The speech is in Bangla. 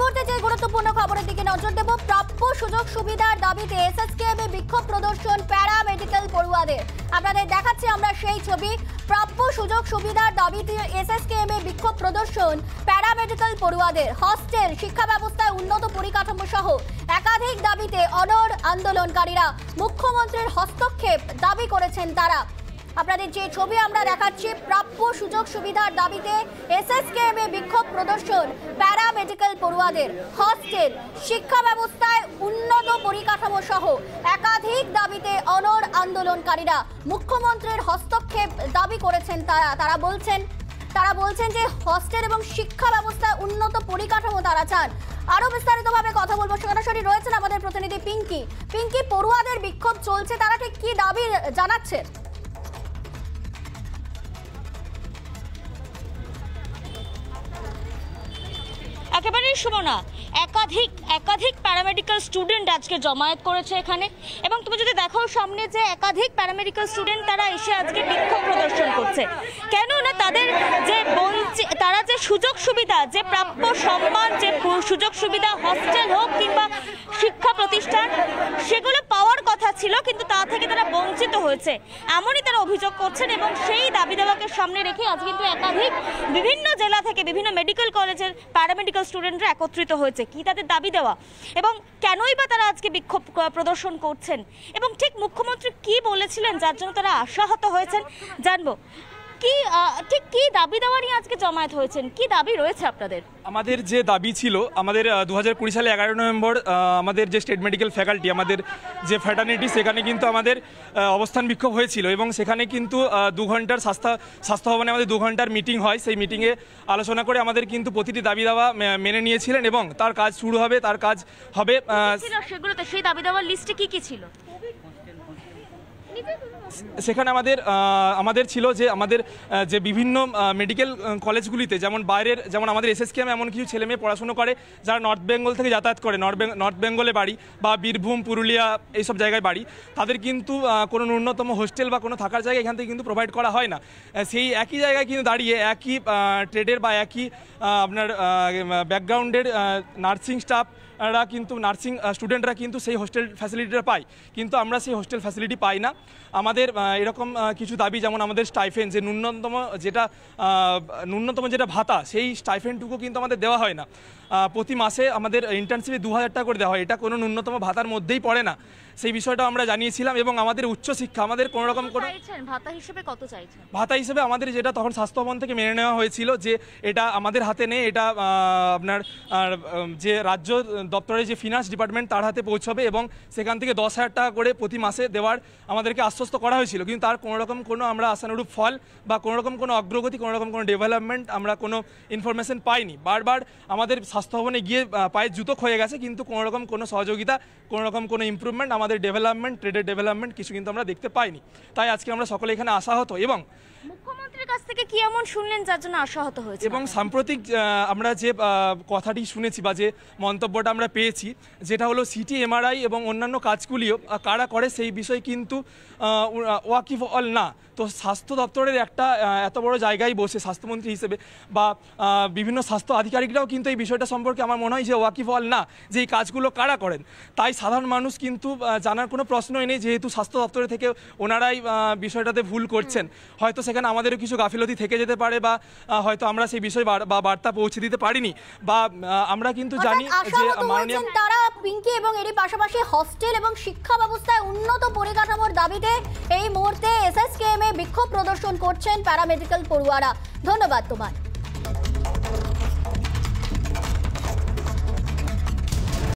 মুহূর্তে যে গুরুত্বপূর্ণ খবরের দিকে নজর দেব প্রাপ্য সুযোগ সুবিধার দাবিতে এসএসকেএম এ বিক্ষোভ প্রদর্শন প্যারা মেডিকেল পড়ুয়াদের আপনাদের দেখাচ্ছি আমরা সেই ছবি প্রাপ্য সুযোগ সুবিধার দাবিতে এসএসকেএম বিক্ষোভ প্রদর্শন প্যারা মেডিকেল পড়ুয়াদের হস্টেল শিক্ষা ব্যবস্থায় উন্নত পরিকাঠামো সহ একাধিক দাবিতে অনড় আন্দোলনকারীরা মুখ্যমন্ত্রীর হস্তক্ষেপ দাবি করেছেন তারা আপনাদের যে ছবি আমরা দেখাচ্ছি প্রাপ্য সুযোগ সুবিধার দাবিতে এসএসকেএম এ বিক্ষোভ প্রদর্শন প্যারা মেডিকেল পড়ুয়াদের হস্টেল শিক্ষা ব্যবস্থায় উন্নত পরিকাঠামো সহ একাধিক দাবিতে অনর আন্দোলনকারীরা মুখ্যমন্ত্রীর হস্তক্ষেপ দাবি করেছেন তারা তারা বলছেন তারা বলছেন যে হস্টেল এবং শিক্ষা ব্যবস্থায় উন্নত পরিকাঠামো তারা চান আরো বিস্তারিতভাবে কথা বলবো সরাসরি রয়েছেন আমাদের প্রতিনিধি পিঙ্কি পিঙ্কি পড়ুয়াদের বিক্ষোভ চলছে তারা ঠিক কি দাবি জানাচ্ছে একেবারেই না একাধিক একাধিক প্যারামেডিক্যাল স্টুডেন্ট আজকে জমায়েত করেছে এখানে এবং তুমি যদি দেখো সামনে যে একাধিক প্যারামেডিক্যাল স্টুডেন্ট তারা এসে আজকে বিক্ষোভ প্রদর্শন করছে কেন না তাদের যে তারা যে সুযোগ সুবিধা যে প্রাপ্য সম্মান যে সুযোগ সুবিধা হস্টেল হোক কিংবা শিক্ষা প্রতিষ্ঠান সেগুলো পাওয়ার কথা ছিল কিন্তু থেকে তারা বঞ্চিত হয়েছে এমনই তারা অভিযোগ করছেন এবং সেই দাবি দাবাকে সামনে রেখে আজ কিন্তু একাধিক বিভিন্ন জেলা থেকে বিভিন্ন মেডিকেল কলেজের প্যারামেডিক্যাল স্টুডেন্টরা একত্রিত হয়েছে কি তাদের দাবি দেওয়া এবং কেনই বা তারা আজকে বিক্ষোভ প্রদর্শন করছেন এবং ঠিক মুখ্যমন্ত্রী কি বলেছিলেন যার জন্য তারা আশাহত হয়েছেন জানবো কি ঠিক কি দাবি দাওয়া নিয়ে আজকে জমায়েত হয়েছেন কি দাবি রয়েছে আপনাদের আমাদের যে দাবি ছিল আমাদের দু হাজার কুড়ি সালে এগারো নভেম্বর আমাদের যে স্টেট মেডিকেল ফ্যাকাল্টি আমাদের যে ফ্যাটার্নিটি সেখানে কিন্তু আমাদের অবস্থান বিক্ষোভ হয়েছিল এবং সেখানে কিন্তু দু ঘন্টার স্বাস্থ্য স্বাস্থ্যভবনে আমাদের দু ঘন্টার মিটিং হয় সেই মিটিংয়ে আলোচনা করে আমাদের কিন্তু প্রতিটি দাবি দাওয়া মেনে নিয়েছিলেন এবং তার কাজ শুরু হবে তার কাজ হবে সেগুলোতে সেই দাবি দাওয়ার লিস্টে কি কি ছিল সেখানে আমাদের আমাদের ছিল যে আমাদের যে বিভিন্ন মেডিকেল কলেজগুলিতে যেমন বাইরের যেমন আমাদের কেম এমন কিছু ছেলে মেয়ে পড়াশুনো করে যারা নর্থ বেঙ্গল থেকে যাতায়াত করে নর্থ নর্থ বেঙ্গলে বাড়ি বা বীরভূম পুরুলিয়া এইসব জায়গায় বাড়ি তাদের কিন্তু কোনো ন্যূনতম হোস্টেল বা কোনো থাকার জায়গা এখান থেকে কিন্তু প্রোভাইড করা হয় না সেই একই জায়গায় কিন্তু দাঁড়িয়ে একই ট্রেডের বা একই আপনার ব্যাকগ্রাউন্ডের নার্সিং স্টাফ রা কিন্তু নার্সিং স্টুডেন্টরা কিন্তু সেই হোস্টেল ফ্যাসিলিটিটা পায় কিন্তু আমরা সেই হোস্টেল ফ্যাসিলিটি পাই না আমাদের এরকম কিছু দাবি যেমন আমাদের স্টাইফেন যে ন্যূনতম যেটা ন্যূনতম যেটা ভাতা সেই স্টাইফেনটুকু কিন্তু আমাদের দেওয়া হয় না প্রতি মাসে আমাদের ইন্টার্নশিপে দু হাজার টাকা করে দেওয়া হয় এটা কোনো ন্যূনতম ভাতার মধ্যেই পড়ে না সেই বিষয়টা আমরা জানিয়েছিলাম এবং আমাদের উচ্চশিক্ষা আমাদের কোনো রকম কোনো ভাতা হিসেবে কত চাইছেন ভাতা হিসেবে আমাদের যেটা তখন স্বাস্থ্য ভবন থেকে মেনে নেওয়া হয়েছিল যে এটা আমাদের হাতে নেই এটা আপনার যে রাজ্য দপ্তরের যে ফিনান্স ডিপার্টমেন্ট তার হাতে পৌঁছবে এবং সেখান থেকে দশ হাজার টাকা করে প্রতি মাসে দেওয়ার আমাদেরকে আশ্বস্ত করা হয়েছিল কিন্তু তার কোনোরকম কোনো আমরা আশানুরূপ ফল বা কোনোরকম কোনো অগ্রগতি কোনোরকম কোনো ডেভেলপমেন্ট আমরা কোনো ইনফরমেশন পাইনি বারবার আমাদের স্বাস্থ্যভবনে গিয়ে পায়ে জুতো ক্ষয়ে গেছে কিন্তু কোনোরকম কোনো সহযোগিতা কোনোরকম কোনো ইম্প্রুভমেন্ট আমাদের ডেভেলপমেন্ট ট্রেডের ডেভেলপমেন্ট কিছু কিন্তু আমরা দেখতে পাইনি তাই আজকে আমরা সকলে এখানে আসা হতো এবং মুখ্যমন্ত্রীর কাছ থেকে কি এমন শুনলেন যার জন্য আশাহত হয়েছে এবং সাম্প্রতিক আমরা যে কথাটি শুনেছি বা যে মন্তব্যটা আমরা পেয়েছি যেটা হলো সিটি এমআরআই এবং অন্যান্য কাজগুলিও কারা করে সেই বিষয় কিন্তু ওয়াকিফ অল না তো স্বাস্থ্য দপ্তরের একটা এত বড় জায়গায় বসে স্বাস্থ্যমন্ত্রী হিসেবে বা বিভিন্ন স্বাস্থ্য আধিকারিকরাও কিন্তু এই বিষয়টা সম্পর্কে আমার মনে হয় যে ওয়াকিফ অল না যে এই কাজগুলো কারা করেন তাই সাধারণ মানুষ কিন্তু জানার কোনো প্রশ্নই নেই যেহেতু স্বাস্থ্য দপ্তরের থেকে ওনারাই বিষয়টাতে ভুল করছেন হয়তো সেখানে আমাদেরও কিছু গাফিলতি থেকে যেতে পারে বা হয়তো আমরা সেই বিষয়ে বা বার্তা পৌঁছে দিতে পারিনি বা আমরা কিন্তু জানি যে মাননীয় তারা পিঙ্কি এবং এর পাশাপাশি হস্টেল এবং শিক্ষা ব্যবস্থায় উন্নত পরিকাঠামোর দাবিতে এই মুহূর্তে এসএসকেএম এ বিক্ষোভ প্রদর্শন করছেন প্যারামেডিক্যাল পড়ুয়ারা ধন্যবাদ তোমার